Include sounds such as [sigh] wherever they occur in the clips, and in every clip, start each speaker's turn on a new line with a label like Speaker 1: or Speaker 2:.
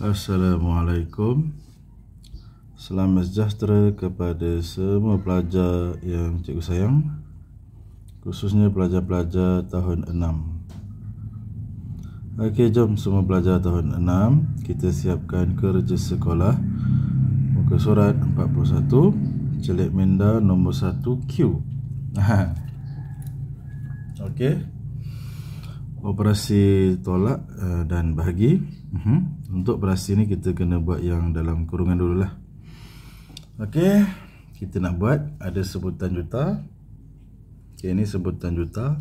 Speaker 1: Assalamualaikum Selamat sejahtera kepada semua pelajar yang cikgu sayang Khususnya pelajar-pelajar tahun 6 Okey, jom semua pelajar tahun 6 Kita siapkan kerja sekolah Muka surat 41 Celik minda nombor 1 Q [laughs] Okey operasi tolak uh, dan bahagi uh mhm. -huh. untuk operasi ni kita kena buat yang dalam kurungan dulu lah ok kita nak buat ada sebutan juta ok ni sebutan juta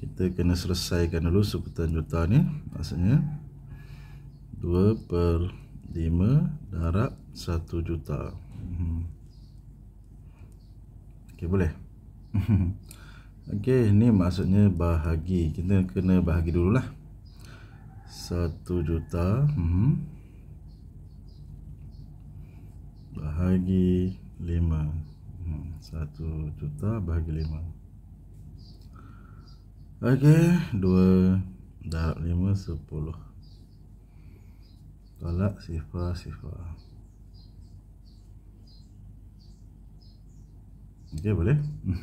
Speaker 1: kita kena selesaikan dulu sebutan juta ni maksudnya 2 per 5 darab 1 juta uh mhm. -huh. ok boleh mhm. Okey, ni maksudnya bahagi. Kita kena bahagi dululah. 1 juta. Mhm. Hmm. Bahagi 5. Hmm. 1 juta bahagi 5. Okey, 2 darab 5, 10. Tolak sifar, sifar. Okey, boleh? [laughs]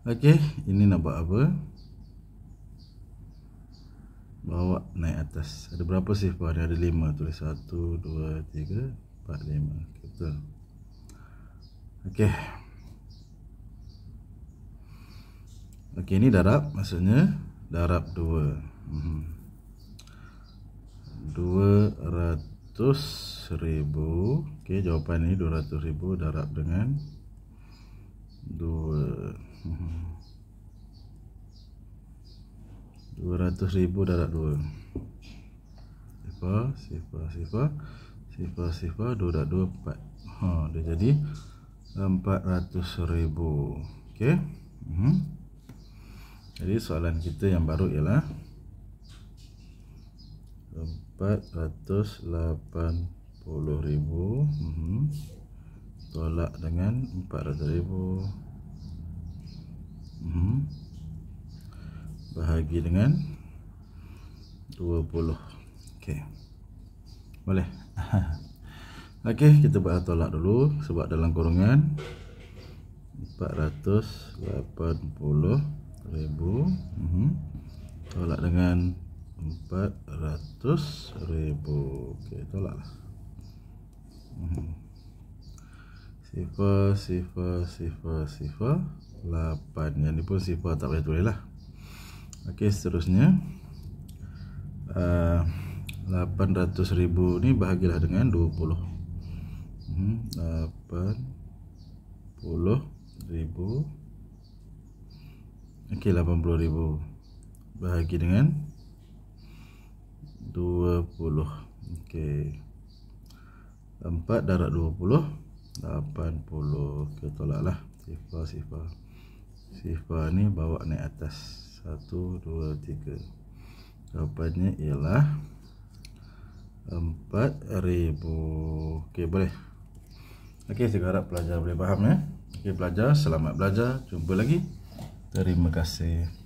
Speaker 1: Okey, ini nak buat apa? Bawa naik atas. Ada berapa sih bawah ni? Ada lima. Tulis satu, dua, tiga, empat, lima. Betul. Okey. Okey. Okey, ini darab, maksudnya darab 2. Mhm. Dua ratus ribu Okey, jawapan ni ratus ribu darab dengan dua. 200 ribu darat 2 sifar sifar sifar sifar sifar 2 darat 2 4 ha, dia jadi 400,000 ok hmm. jadi soalan kita yang baru ialah 480,000 hmm. tolak dengan 400 ribu. Hmm. bahagi dengan 20 okey boleh [laughs] okey kita buat tolak dulu sebab dalam kurungan 480 ribu hmm. tolak dengan 400 ribu okey tolaklah hmm. Sifar, sifar, sifar, sifar 8 Yang ni pun sifar tak payah tulis lah Ok seterusnya uh, ah, 800 ribu ni bahagilah dengan 20 hmm, 80 ribu Ok 80 ribu Bahagi dengan 20 Ok 4 darat 20 80 kita okay, tolak lah sifa sifa sifa ni bawa naik atas 1 2 3 jawapannya ialah 4000 ok boleh ok saya harap pelajar boleh faham ya ok pelajar selamat belajar jumpa lagi terima kasih